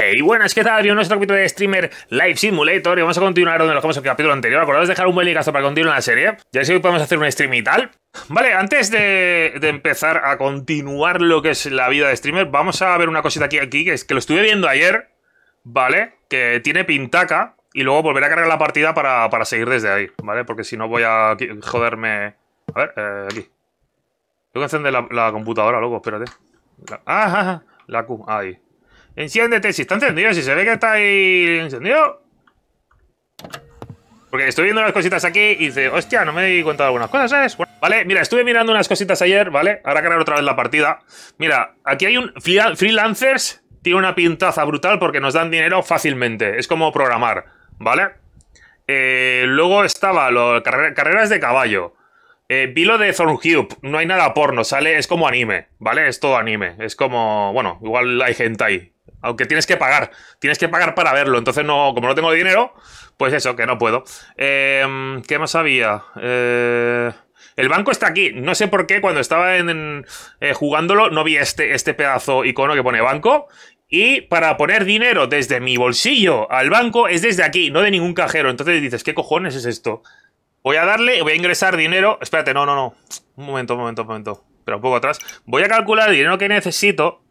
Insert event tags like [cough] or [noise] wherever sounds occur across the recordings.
Hey, buenas, ¿qué tal? Bienvenidos a otro capítulo de Streamer Live Simulator y vamos a continuar donde lo dejamos el capítulo anterior. Acordaos de dejar un buen para continuar la serie. Ya sé hoy podemos hacer un stream y tal. Vale, antes de, empezar a continuar lo que es la vida de streamer, vamos a ver una cosita aquí, aquí que es que lo estuve viendo ayer, ¿vale? Que tiene pintaca y luego volveré a cargar la partida para, seguir desde ahí, ¿vale? Porque si no voy a joderme... A ver, eh, aquí. Tengo que encender la, computadora, luego, espérate. La, ah, ah, ah, la Q, ahí. Enciéndete, si está encendido, si se ve que está ahí encendido. Porque estoy viendo unas cositas aquí y dice, hostia, no me he cuenta algunas cosas, ¿sabes? vale, mira, estuve mirando unas cositas ayer, ¿vale? Ahora crear otra vez la partida. Mira, aquí hay un freelancers, tiene una pintaza brutal porque nos dan dinero fácilmente. Es como programar, ¿vale? Eh, luego estaba carreras de caballo. Eh, de Thornhub, no hay nada porno, sale, es como anime, ¿vale? Es todo anime, es como, bueno, igual hay gente ahí aunque tienes que pagar. Tienes que pagar para verlo. Entonces, no, como no tengo dinero, pues eso, que no puedo. Em, ¿Qué más había? Eh, el banco está aquí. No sé por qué cuando estaba en, eh, jugándolo no vi este, este pedazo icono que pone banco. Y para poner dinero desde mi bolsillo al banco es desde aquí, no de ningún cajero. Entonces dices, ¿qué cojones es esto? Voy a darle, voy a ingresar dinero. Espérate, no, no, no. Un momento, un momento, un momento. Pero un poco atrás. Voy a calcular el dinero que necesito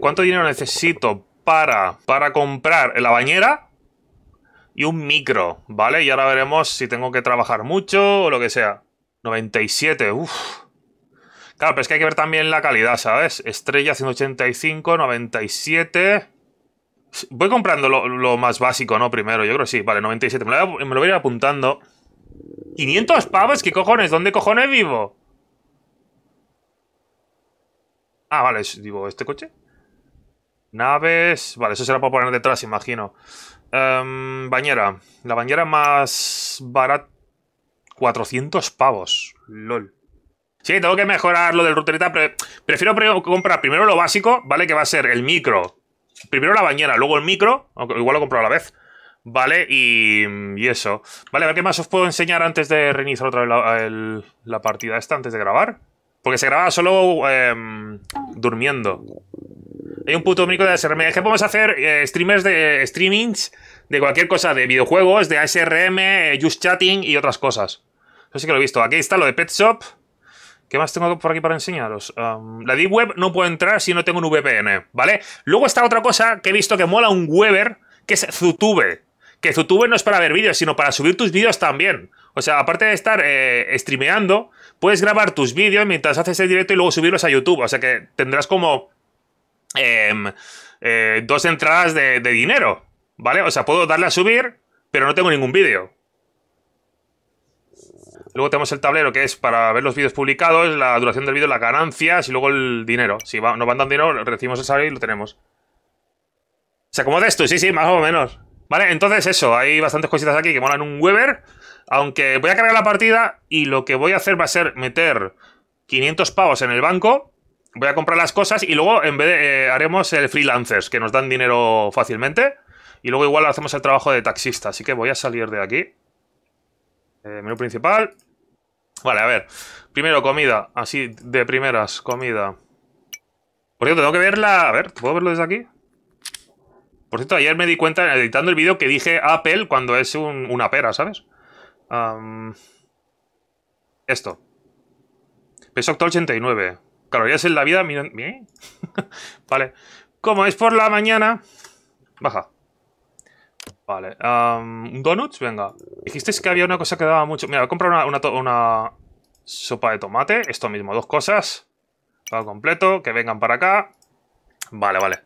cuánto dinero necesito para, para comprar la bañera? Y un micro, ¿vale? Y ahora veremos si tengo que trabajar mucho o lo que sea. 97, uff. Claro, pero es que hay que ver también la calidad, ¿sabes? Estrella 185, 97. Voy comprando lo, más básico, ¿no? Primero, yo creo que sí. Vale, 97. Me lo, voy a, ir apuntando. 500 pavos, ¿qué cojones? ¿Dónde cojones vivo? Ah, vale, digo, ¿este coche? Naves... Vale, eso será para poner detrás, imagino. Em, bañera. La bañera más barata... 400 pavos. LOL. Sí, tengo que mejorar lo del router prefiero comprar primero lo básico, ¿vale? Que va a ser el micro. Primero la bañera, luego el micro, igual lo compro a la vez. ¿Vale? Y, y eso. Vale, a ver qué más os puedo enseñar antes de reiniciar otra vez la partida esta, antes de grabar. Porque se grababa solo em, durmiendo. Hay un puto mico de ASRM. Es que podemos hacer eh, streamers de streamings de cualquier cosa, de videojuegos, de ASRM, eh, Just Chatting y otras cosas. Eso sí que lo he visto. Aquí está lo de Pet Shop. ¿Qué más tengo por aquí para enseñaros? Em, la Deep Web no puedo entrar si no tengo un VPN, ¿vale? Luego está otra cosa que he visto que mola un Weber, que es Zutube. Que Zutube no es para ver vídeos, sino para subir tus vídeos también. O sea, aparte de estar eh, streameando, puedes grabar tus vídeos mientras haces el directo y luego subirlos a YouTube. O sea que tendrás como em, eh, dos entradas de, dinero, ¿vale? O sea, puedo darle a subir, pero no tengo ningún vídeo. Luego tenemos el tablero que es para ver los vídeos publicados, la duración del vídeo, las ganancias y luego el dinero. Si nos van dando dinero, recibimos el salario y lo tenemos. O sea, como de esto? Sí, sí, más o menos. Vale, entonces eso, hay bastantes cositas aquí que molan un Weber. Aunque voy a cargar la partida y lo que voy a hacer va a ser meter 500 pavos en el banco. Voy a comprar las cosas y luego en vez eh, haremos el freelancers, que nos dan dinero fácilmente. Y luego igual hacemos el trabajo de taxista. Así que voy a salir de aquí. Eh, menú principal. Vale, a ver. Primero comida. Así de primeras, comida. Por cierto, tengo que verla... A ver, ¿puedo verlo desde aquí? Por cierto, ayer me di cuenta editando el vídeo que dije Apple cuando es una pera, ¿sabes? esto. Peso 8,89 89. Calorías en la vida, ¿eh? [laughs] vale. Como es por la mañana. Baja. Vale. donuts, venga. Dijisteis que había una cosa que daba mucho. Mira, he comprado una, una, sopa de tomate. Esto mismo, dos cosas. Todo completo. Que vengan para acá. Vale, vale.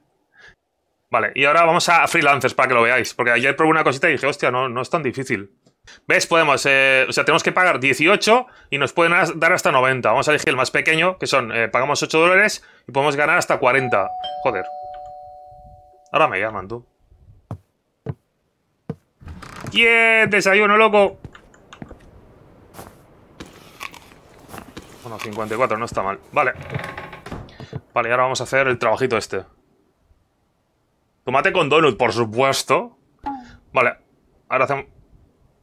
Vale, y ahora vamos a freelancers para que lo veáis. Porque ayer probé una cosita y dije, hostia, no, no es tan difícil. ¿Ves? Podemos, eh, o sea, tenemos que pagar 18 y nos pueden dar hasta 90. Vamos a elegir el más pequeño, que son, eh, pagamos 8 dólares y podemos ganar hasta 40. Joder. Ahora me llaman, tú. Desayuno, loco. Bueno, 54, no está mal. Vale. Vale, ahora vamos a hacer el trabajito este. Tomate con donut, por supuesto. Vale. Ahora hacemos...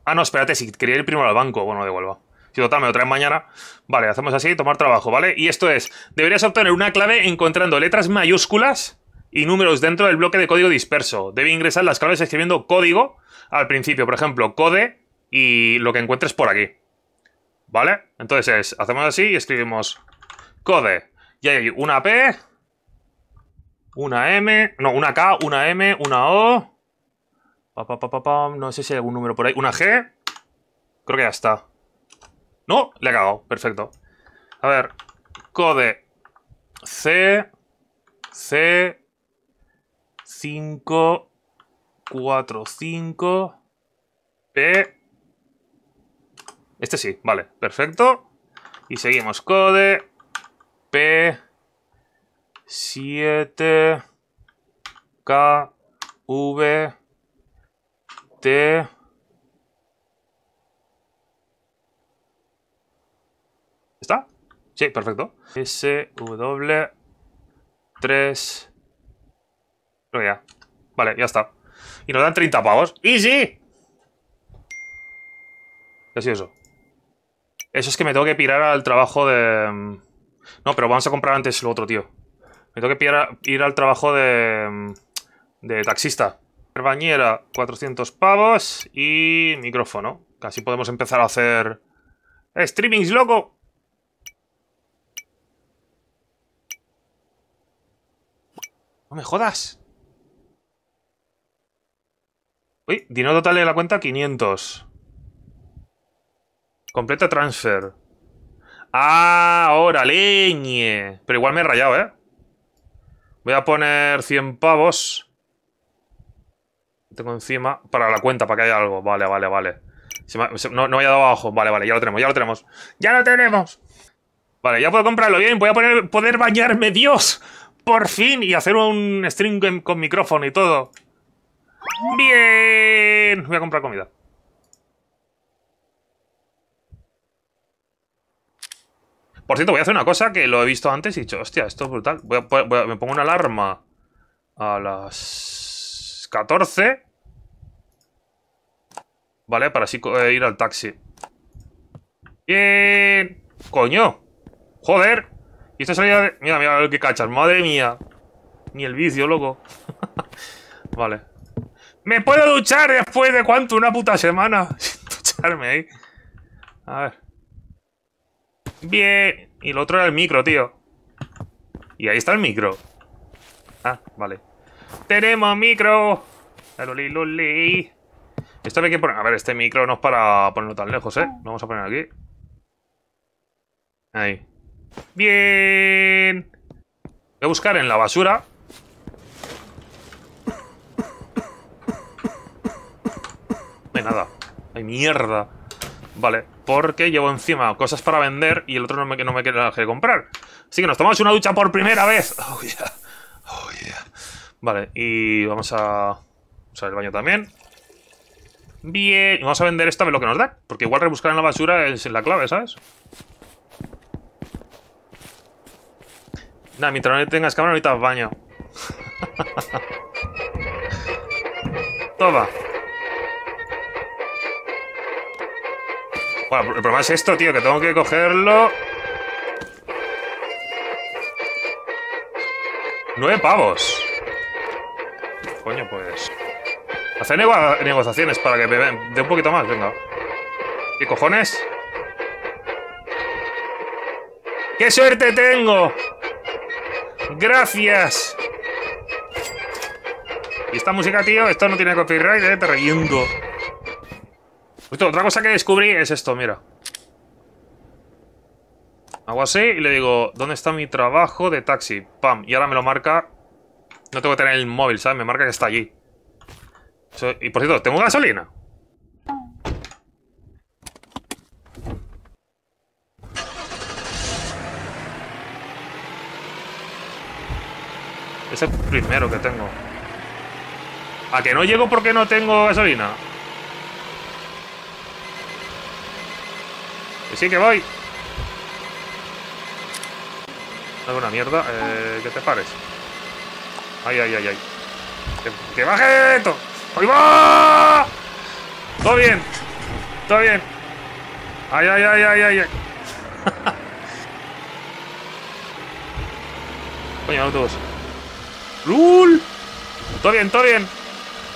Ah, no, espérate, si quería ir primero al banco, bueno, devuelvo. Si total me lo traen mañana. Vale, hacemos así, tomar trabajo, ¿vale? Y esto es, deberías obtener una clave encontrando letras mayúsculas y números dentro del bloque de código disperso. Debe ingresar las claves escribiendo código al principio, por ejemplo, code y lo que encuentres por aquí. ¿Vale? Entonces es, hacemos así y escribimos code. Y hay una P, una M, no, una K, una M, una O, no sé si hay algún número por ahí. ¿Una G? Creo que ya está. ¡No! Le he cagado. Perfecto. A ver. Code. C. C. 5. 4, 5. P. Este sí. Vale. Perfecto. Y seguimos. Code. P. 7. K. V. ¿Está? Sí, perfecto. SW 3. Creo que ya. Vale, ya está. Y nos dan 30 pavos. ¡Easy! ¿Qué ha eso? Eso es que me tengo que pirar al trabajo de... Mm, no, pero vamos a comprar antes lo otro, tío. Me tengo que pirar, ir al trabajo de... Mm, de taxista. Bañera, 400 pavos. Y micrófono. Casi podemos empezar a hacer... ¡Streamings, loco! ¡No me jodas! Uy, dinero total de la cuenta, 500. Completa transfer. ¡Ah! ¡Ahora, leñe! Pero igual me he rayado, ¿eh? Voy a poner 100 pavos tengo encima para la cuenta, para que haya algo. Vale, vale, vale. No me, no, no dado abajo. Vale, vale, ya lo tenemos, ya lo tenemos. ¡Ya lo tenemos! Vale, ya puedo comprarlo bien. Voy a poner, poder bañarme, Dios. Por fin. Y hacer un stream con, micrófono y todo. Bien. Voy a comprar comida. Por cierto, voy a hacer una cosa que lo he visto antes y he dicho, hostia, esto es brutal. me pongo una alarma a las 14. Vale, para así eh, ir al taxi. Bien. Coño. Joder. Y esta salida de... Mira, mira ver que cachas. Madre mía. Ni el vicio, loco. [laughs] vale. ¿Me puedo duchar después de cuánto? Una puta semana. [laughs] Sin ducharme ahí. A ver. Bien. Y el otro era el micro, tío. Y ahí está el micro. Ah, vale. ¡Tenemos micro! que poner... A ver, este micro no es para ponerlo tan lejos, ¿eh? Lo vamos a poner aquí. Ahí. ¡Bien! Voy a buscar en la basura. No hay nada. Hay mierda! Vale, porque llevo encima cosas para vender y el otro no me, no me queda que comprar. Así que nos tomamos una ducha por primera vez. Oh, yeah. Oh, yeah. Vale, y vamos a... Vamos el baño también. Bien, vamos a vender a ver lo que nos da. Porque igual rebuscar en la basura es la clave, ¿sabes? Nada, mientras no tengas cámara, ahorita baño. [laughs] Toma. Bueno, el problema es esto, tío, que tengo que cogerlo. Nueve pavos coño, pues... Hacer negociaciones para que me dé un poquito más, venga. ¿Qué cojones? ¡Qué suerte tengo! ¡Gracias! Y esta música, tío, esto no tiene copyright, eh, te reviento. otra cosa que descubrí es esto, mira. Hago así y le digo, ¿dónde está mi trabajo de taxi? Pam, y ahora me lo marca no tengo que tener el móvil, ¿sabes? Me marca que está allí. y por cierto, ¿tengo gasolina? Es el primero que tengo. ¿A que no llego porque no tengo gasolina? Y pues sí que voy. No una mierda. Eh, ¿Qué te pares. Ay, ay, ay, ay. ¡Que, baje esto! ¡Ahí va! Todo bien. Todo bien. Ay, ay, ay, ay, ay, ay. [laughs] Coño, autobús. ¡Lul! Todo bien, todo bien.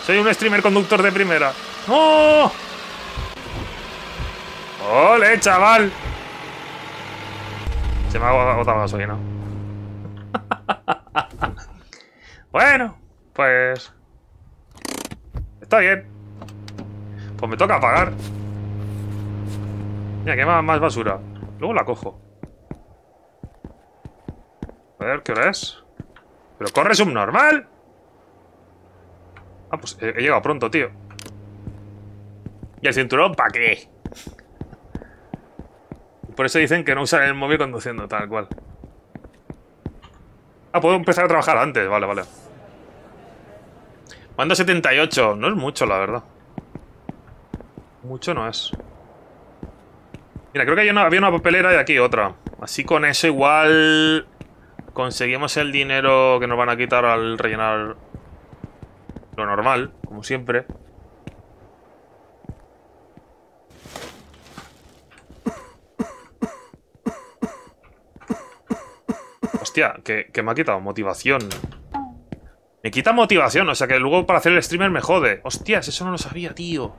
Soy un streamer conductor de primera. ¡No! ¡Ole, chaval! Se me ha agotado la gasolina. Bueno, pues... Está bien. Pues me toca apagar. Mira, que más, basura. Luego la cojo. A ver, ¿qué hora es? ¿Pero corre subnormal? Ah, pues he, llegado pronto, tío. ¿Y el cinturón para qué? Por eso dicen que no usar el móvil conduciendo, tal cual. Ah, puedo empezar a trabajar antes. Vale, vale. Mando 78. No es mucho, la verdad. Mucho no es. Mira, creo que había una papelera y aquí otra. Así con eso igual... Conseguimos el dinero que nos van a quitar al rellenar lo normal, como siempre. que, me ha quitado motivación. Me quita motivación, o sea que luego para hacer el streamer me jode. Hostias, eso no lo sabía, tío.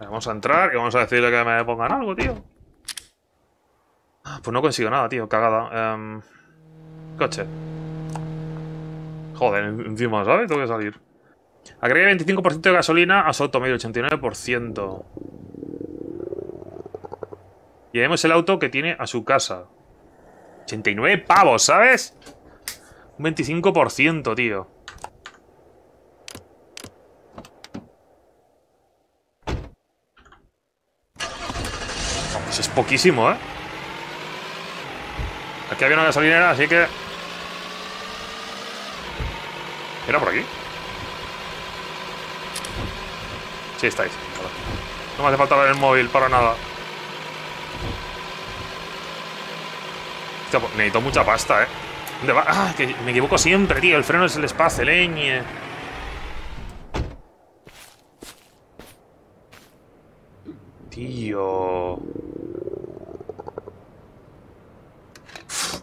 Vamos a entrar y vamos a decirle que me pongan algo, tío. Pues no consigo nada, tío. Cagada. Em, coche. Joder, encima, ¿sabes? Tengo que salir. Agrega 25% de gasolina a su medio 89%. Y vemos el auto que tiene a su casa. 89 pavos, ¿sabes? Un 25%, tío. Eso es poquísimo, ¿eh? Aquí había una gasolinera, así que... ¿Era por aquí? Sí, estáis. No me hace falta ver el móvil para nada. necesito mucha pasta, ¿eh? Ah, me equivoco siempre, tío. El freno es el espacio, leñe. Tío.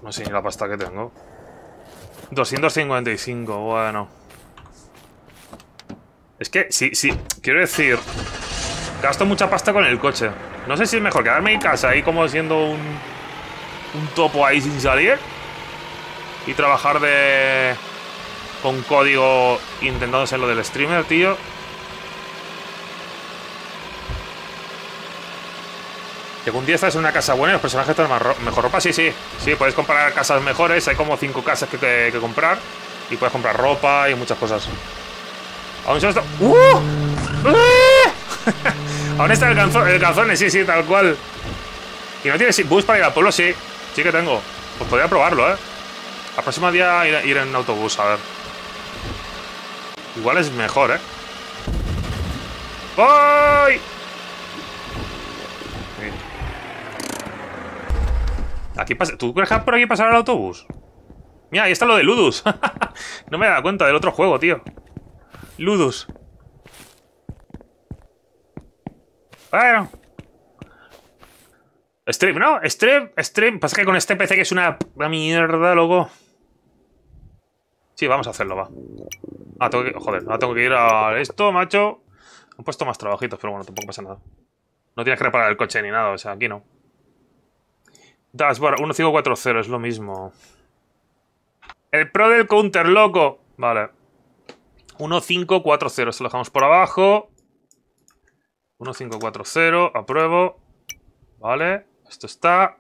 no sé ni la pasta que tengo. 255, bueno. Es que, sí, sí, quiero decir, gasto mucha pasta con el coche. No sé si es mejor quedarme en casa ahí como siendo un un topo ahí sin salir. Y trabajar de... Con código intentando ser lo del streamer, tío. Según día estás en una casa buena y los personajes están mejor ropa. Sí, sí. Sí, puedes comprar casas mejores. Hay como cinco casas que, que, comprar. Y puedes comprar ropa y muchas cosas. Aún está... ¡Uh! [laughs] Aún está el, calzón, sí, sí, tal cual. Y no tiene... bus para ir al pueblo, sí sí que tengo. Pues podría probarlo, ¿eh? Al próximo día ir, en autobús, a ver. Igual es mejor, ¿eh? ¡Voy! Aquí pasa... ¿Tú crees que por aquí pasar el autobús? Mira, ahí está lo de Ludus. [laughs] no me he dado cuenta del otro juego, tío. Ludus. Bueno. Stream, no, stream, stream. Pasa que con este PC que es una, mierda, loco. Sí, vamos a hacerlo, va. Ah, tengo que, joder, ahora tengo que ir a esto, macho. Han puesto más trabajitos, pero bueno, tampoco pasa nada. No tienes que reparar el coche ni nada, o sea, aquí no. Dashboard 1540, es lo mismo. El pro del counter, loco. Vale. 1540, se lo dejamos por abajo. 1540, apruebo. Vale. Esto está.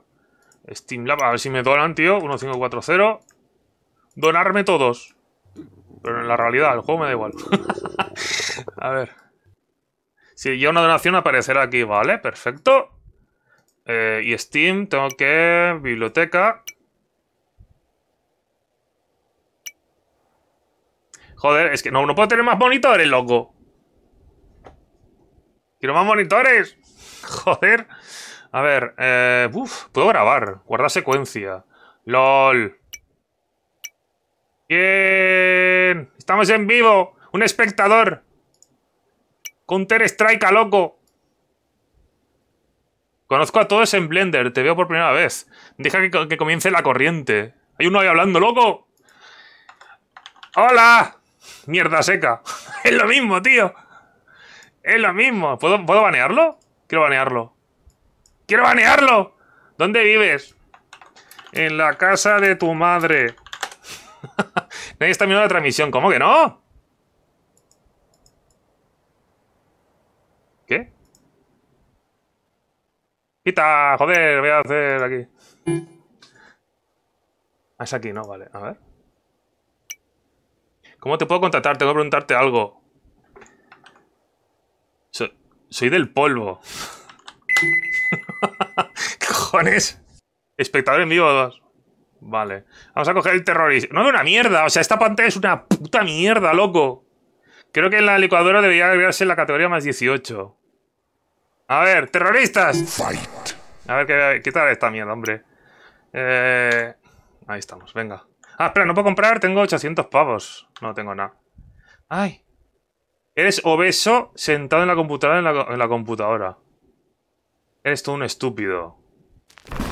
Steam Lab. A ver si me donan, tío. 1540. Donarme todos. Pero en la realidad, el juego me da igual. [laughs] a ver. Si yo una donación aparecerá aquí, vale, perfecto. Eh, y Steam, tengo que... Biblioteca. Joder, es que no, no puedo tener más monitores, loco. Quiero más monitores. [laughs] Joder. A ver, eh, puedo grabar. Guardar secuencia. LOL. Bien. Estamos en vivo. Un espectador. Counter Strike a loco. Conozco a todos en Blender. Te veo por primera vez. Deja que, comience la corriente. Hay uno ahí hablando, loco. ¡Hola! Mierda seca. [laughs] es lo mismo, tío. Es lo mismo. ¿Puedo, ¿puedo banearlo? Quiero banearlo. ¡Quiero banearlo! ¿Dónde vives? En la casa de tu madre. [laughs] Nadie está mirando la transmisión. ¿Cómo que no? ¿Qué? ¡Pita! joder, voy a hacer aquí. Ah, es aquí, ¿no? Vale, a ver. ¿Cómo te puedo contratar? Tengo que preguntarte algo. Soy, soy del polvo. [laughs] Espectadores Espectador en vivo Vale. Vamos a coger el terrorista. No de una mierda. O sea, esta pantalla es una puta mierda, loco. Creo que en la licuadora debería haberse en la categoría más 18. A ver, terroristas. A ver, ¿qué, tal esta mierda, hombre? Eh, ahí estamos, venga. Ah, espera, no puedo comprar. Tengo 800 pavos. No tengo nada. Ay. Eres obeso sentado en la computadora en la, computadora. Eres todo un estúpido.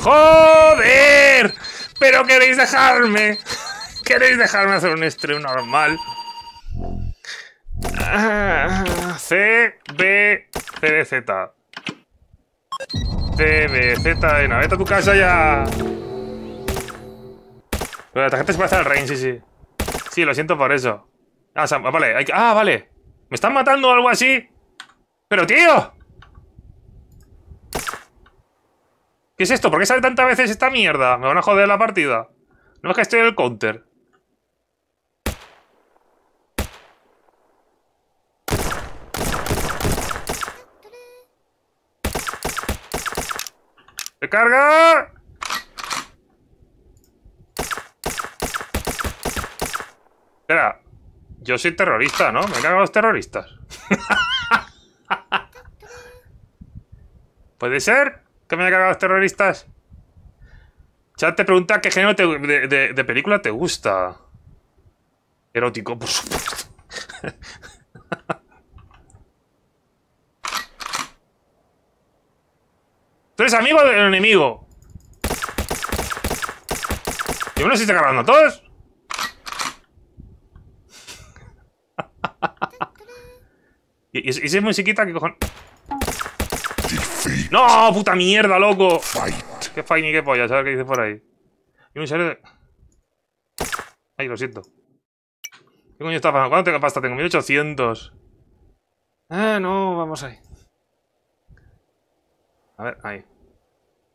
¡Joder! ¿Pero queréis dejarme? ¿Queréis dejarme hacer un stream normal? Ah, C, B, C, Z. C, B, Z, Vete a tu casa ya. la tarjeta se hacer al Rain, sí, sí. Sí, lo siento por eso. Ah, vale. Hay que... Ah, vale. ¿Me están matando algo así? ¡Pero, tío! ¿Qué es esto? ¿Por qué sale tantas veces esta mierda? Me van a joder la partida. No es que estoy en el counter. Recarga. carga! Espera, yo soy terrorista, ¿no? Me cago los terroristas. [laughs] ¿Puede ser? que me han cargado los terroristas. Chat te pregunta qué género de, película te gusta. Erótico, por supuesto. [laughs] ¿Tú eres amigo del enemigo? ¿Y uno los está cargando todos? [laughs] ¿Y, si muy chiquita que cojones? ¡No! ¡Puta mierda, loco! ¿Qué fight ni qué polla? ¿Sabes qué dice por ahí? Y un de... Ay, lo siento. ¿Qué coño está pasando? ¿Cuánto tengo pasta? Tengo 1800. Ah, no, vamos ahí. A ver, ahí.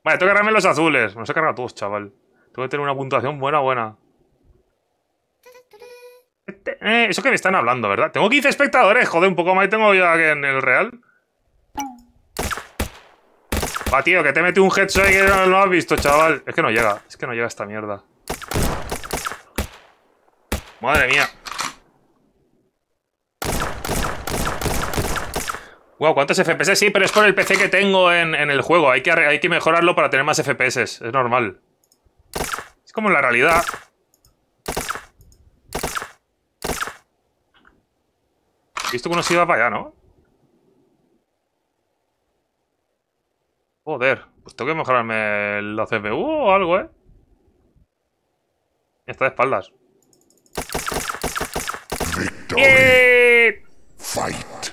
Vale, tengo que agarrarme los azules. Me los he cargado todos, chaval. Tengo que tener una puntuación buena, buena. Este, eh, eso que me están hablando, ¿verdad? Tengo 15 espectadores, joder, un poco más tengo ya que en el real. Va, ah, tío, que te mete un headshot y no lo has visto, chaval. Es que no llega, es que no llega esta mierda. Madre mía. Wow, ¿cuántos FPS? Sí, pero es con el PC que tengo en, el juego. Hay que, hay que mejorarlo para tener más FPS. Es normal. Es como la realidad. Visto que uno se iba para allá, ¿no? Joder, pues tengo que mejorarme la CPU o algo, ¿eh? Está de espaldas. Victory. Fight.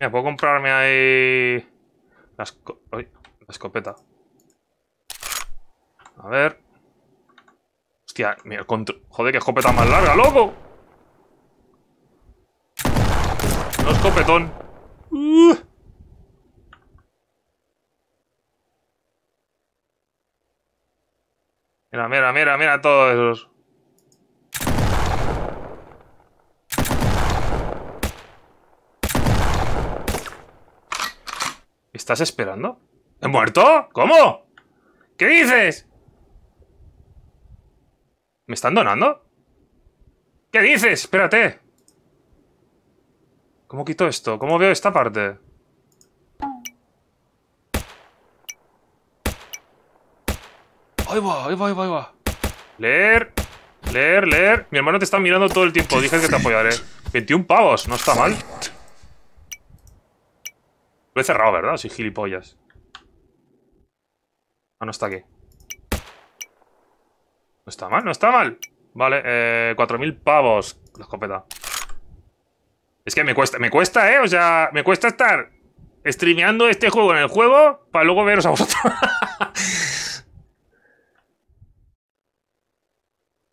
Mira, puedo comprarme ahí... La, la escopeta. A ver... Hostia, mira, control... Joder, qué escopeta más larga, loco. No escopetón. Mira, mira, mira, mira todos esos. ¿Estás esperando? ¿He muerto? ¿Cómo? ¿Qué dices? ¿Me están donando? ¿Qué dices? Espérate. ¿Cómo quito esto? ¿Cómo veo esta parte? va, va, Leer, leer, leer. Mi hermano te está mirando todo el tiempo. Dije que te apoyaré. 21 pavos, no está mal. Lo he cerrado, ¿verdad? Soy gilipollas. Ah, no está aquí. No está mal, no está mal. Vale, eh, 4.000 pavos la escopeta. Es que me cuesta, me cuesta, ¿eh? O sea, me cuesta estar streameando este juego en el juego para luego veros a vosotros. [laughs]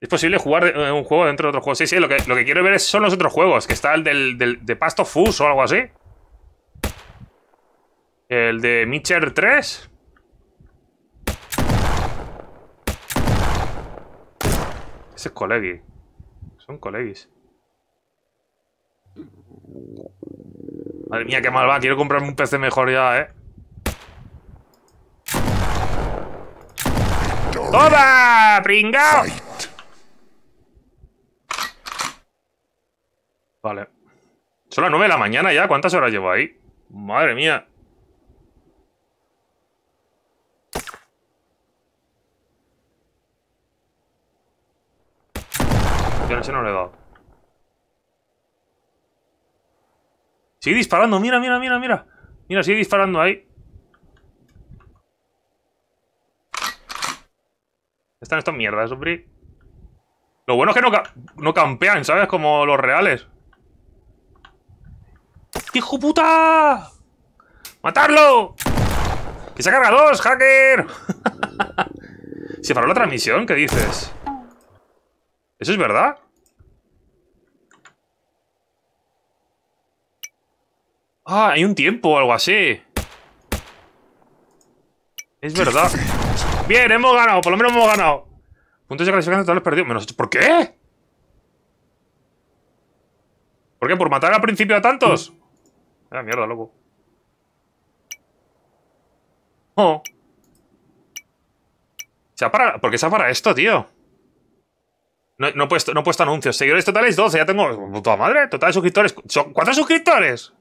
Es posible jugar eh, un juego dentro de otro juego. Sí, sí, lo que, quiero ver son los otros juegos. Que está el de Pasto Fus o algo así. El de Mitcher 3. Ese es colegui. Son colegis. Madre mía, qué mal va. Quiero comprarme un PC mejor ya, eh. ¡Toma! ¡Pringao! Vale. Son las 9 de la mañana ya. ¿Cuántas horas llevo ahí? Madre mía. Yo no le he dado. Sigue disparando. Mira, mira, mira, mira. Mira, sigue disparando ahí. Están estas mierdas, hombre. Lo bueno es que no, no campean, ¿sabes? Como los reales. Hijo puta! ¡Matarlo! ¡Que se ha dos, hacker! [laughs] ¿Se paró la transmisión? ¿Qué dices? ¿Eso es verdad? Ah, hay un tiempo o algo así. Es verdad. Bien, hemos ganado, por lo menos hemos ganado. Puntos de clasificación totales perdidos. Menos ¿Por qué? ¿Por qué? ¿Por matar al principio a tantos? Ah, mierda, loco. Oh. ¿Por qué se ha esto, tío? No, he puesto, no puesto anuncios. Seguidores totales 12, ya tengo. Puta madre, total de suscriptores. cuatro suscriptores?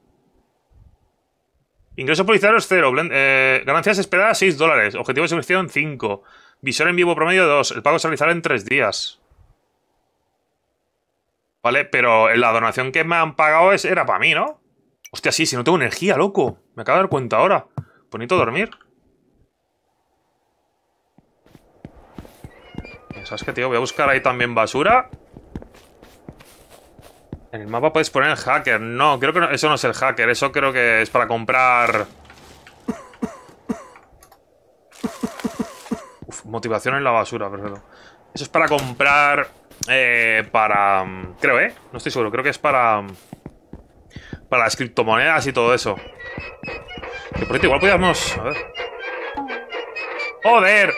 Ingresos publicitarios 0. Eh, ganancias esperadas 6 dólares. Objetivo de suscripción 5. Visor en vivo promedio 2. El pago se realizará en 3 días. Vale, pero la donación que me han pagado es, era para mí, ¿no? Hostia, sí, si no tengo energía, loco. Me acabo de dar cuenta ahora. Bonito dormir. ¿Sabes qué, tío? Voy a buscar ahí también basura. En el mapa puedes poner el hacker. No, creo que eso no es el hacker. Eso creo que es para comprar... Uf, motivación en la basura, perfecto. Eso es para comprar... Eh, para... Mm, creo, ¿eh? No estoy seguro. Creo que es para... Mm, para las criptomonedas y todo eso. Que por cierto, igual podíamos... A ver. ¡Joder!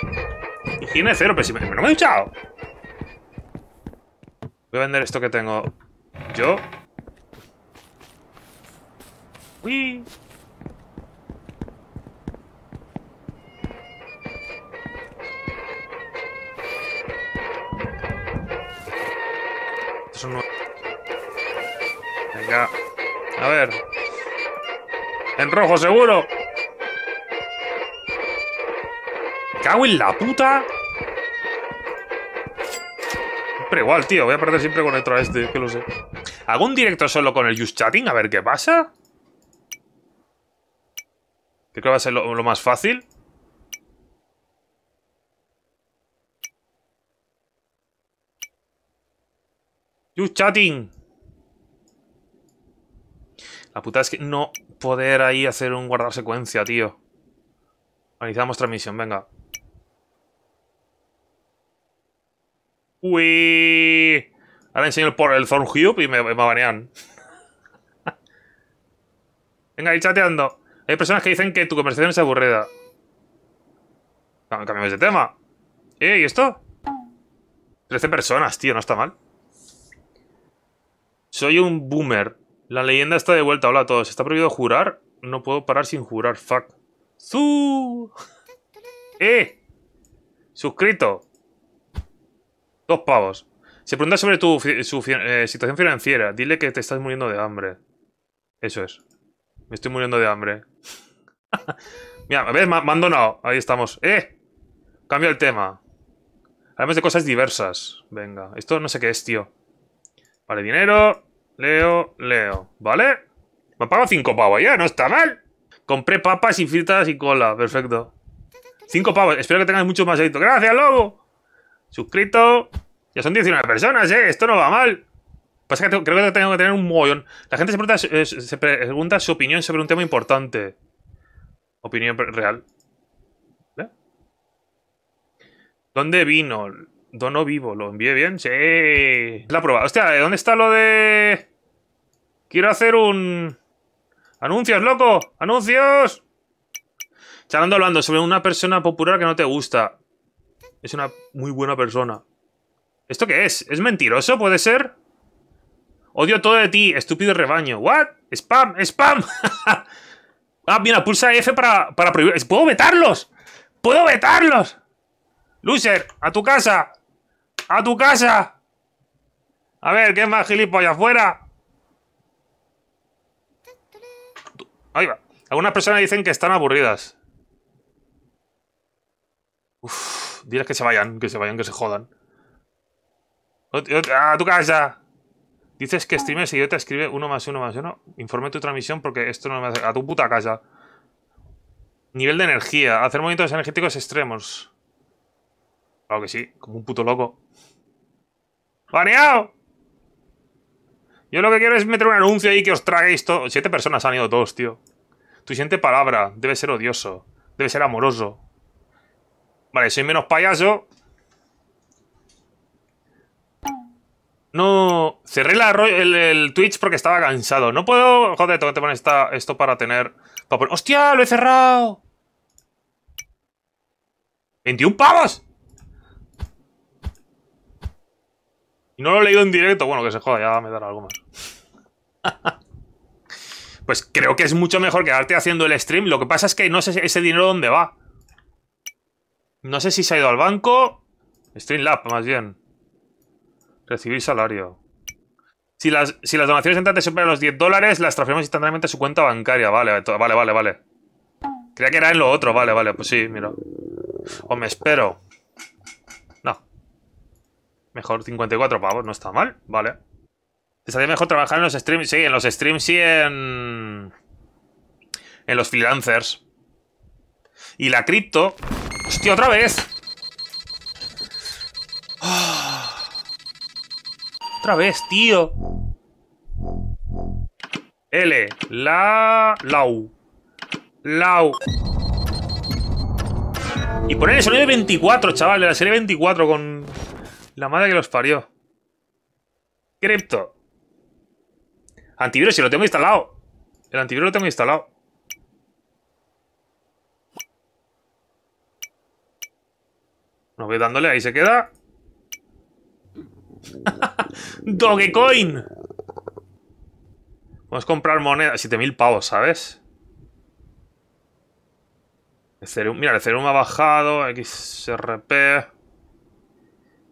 Higiene cero, pero si me, no me he duchado. Voy a vender esto que tengo yo. Uy. son Venga. A ver. En rojo, seguro. Me cago en la puta. Siempre igual, tío. Voy a perder siempre con el otro este, que lo sé. ¿Hago un directo solo con el Just Chatting? A ver qué pasa. Creo que va a ser lo, más fácil. Just Chatting. La puta es que no poder ahí hacer un guardar secuencia, tío. Organizamos transmisión, venga. Uy. Ahora enseño el, por el y me, me banean. [laughs] venga, ahí chateando. Hay personas que dicen que tu conversación es aburrida. Cambiamos de tema. ¿Eh? ¿Y esto? 13 personas, tío, no está mal. Soy un boomer. La leyenda está de vuelta, hola a todos. Está prohibido jurar. No puedo parar sin jurar, fuck. Eh. ¡Eh! Suscrito. Dos pavos. Se pregunta sobre tu eh, situación financiera. Dile que te estás muriendo de hambre. Eso es. Me estoy muriendo de hambre. [laughs] Mira, a me han donado. Ahí estamos. ¡Eh! Cambio el tema. Hablamos de cosas diversas. Venga, esto no sé qué es, tío. Vale, dinero. Leo, Leo. ¿Vale? Me pago cinco 5 pavos ya, no está mal. Compré papas y fritas y cola, perfecto. 5 pavos, espero que tengas mucho más éxito. Gracias, lobo. Suscrito. Ya son 19 personas, eh. Esto no va mal. Pasa que creo que tengo que tener un mollón. La gente se eh, pregunta, su opinión sobre un tema importante. Opinión real. ¿Dónde vino? Dono vivo, lo envié bien. Sí. La prueba. Hostia, ¿dónde está lo de...? Quiero hacer un... ¡Anuncios, loco! ¡Anuncios! Están hablando sobre una persona popular que no te gusta. Es una muy buena persona. ¿Esto qué es? ¿Es mentiroso? ¿Puede ser? Odio todo de ti, estúpido rebaño. ¿What? ¡Spam! ¡Spam! [laughs] ah, mira, pulsa F para, para prohibir. ¡Puedo vetarlos! ¡Puedo vetarlos! Loser, a tu casa. ¡A tu casa! A ver, ¿qué más gilipollas afuera? Ahí va. Algunas personas dicen que están aburridas. Uf, diles que se vayan, que se vayan, que se jodan. ¡A tu casa! Dices que streames y yo te escribe uno más uno más uno. Informe tu transmisión porque esto no me hace... A tu puta casa. Nivel de energía. Hacer movimientos energéticos extremos. Claro que sí, como un puto loco. ¡Baneado! Yo lo que quiero es meter un anuncio ahí que os traguéis todo. Siete personas han ido todos, tío. Tu siguiente palabra debe ser odioso. Debe ser amoroso. Vale, soy menos payaso. No... Cerré el, Twitch porque estaba cansado. No puedo... Joder, tengo que poner esto para tener... ¡Hostia! ¡Lo he cerrado! ¡21 pavos! Y no lo he leído en directo. Bueno, que se joda, ya me dará algo más. [laughs] pues creo que es mucho mejor quedarte haciendo el stream. Lo que pasa es que no sé ese dinero dónde va. No sé si se ha ido al banco. Streamlab, más bien. Recibir salario. Si las, si las donaciones entrantes superan los 10 dólares, las transferimos instantáneamente a su cuenta bancaria. Vale, vale, vale, vale. Creía que era en lo otro. Vale, vale, pues sí, mira. O me espero. Mejor 54 pavos, no está mal, vale. Estaría mejor trabajar en los streams, sí, en los streams y en... En los freelancers. Y la cripto... ¡Hostia, otra vez! Ah. Otra vez, tío. L. La. Lau. Lau. Y poner el sonido de 24, chaval, de la serie 24 con la madre que los parió. Crypto. Antivirus, si lo tengo instalado. El antivirus lo tengo instalado. No voy dándole, ahí se queda. [laughs] Dogecoin. Vamos a comprar moneda. 7.000 pavos, ¿sabes? mira, el Cerum ha bajado. XRP.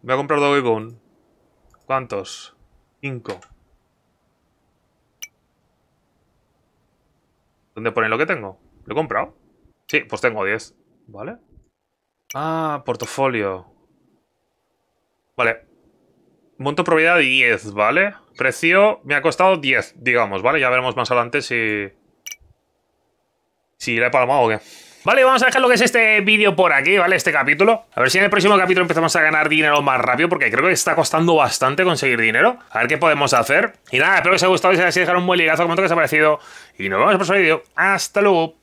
Voy a comprar Dogecoin. ¿Cuántos? Cinco. ¿Dónde pone lo que tengo? ¿Lo he comprado? Sí, pues tengo 10. ¿Vale? Ah, portafolio. Vale. Monto propiedad 10, ¿vale? Precio me ha costado 10, digamos, ¿vale? Ya veremos más adelante si... Si la he palmado o qué. Vale, vamos a dejar lo que es este vídeo por aquí, ¿vale? Este capítulo. A ver si en el próximo capítulo empezamos a ganar dinero más rápido, porque creo que está costando bastante conseguir dinero. A ver qué podemos hacer. Y nada, espero que os haya gustado y si os haya dejado un buen ligazo, comento que os ha parecido. Y nos vemos en el próximo vídeo. Hasta luego.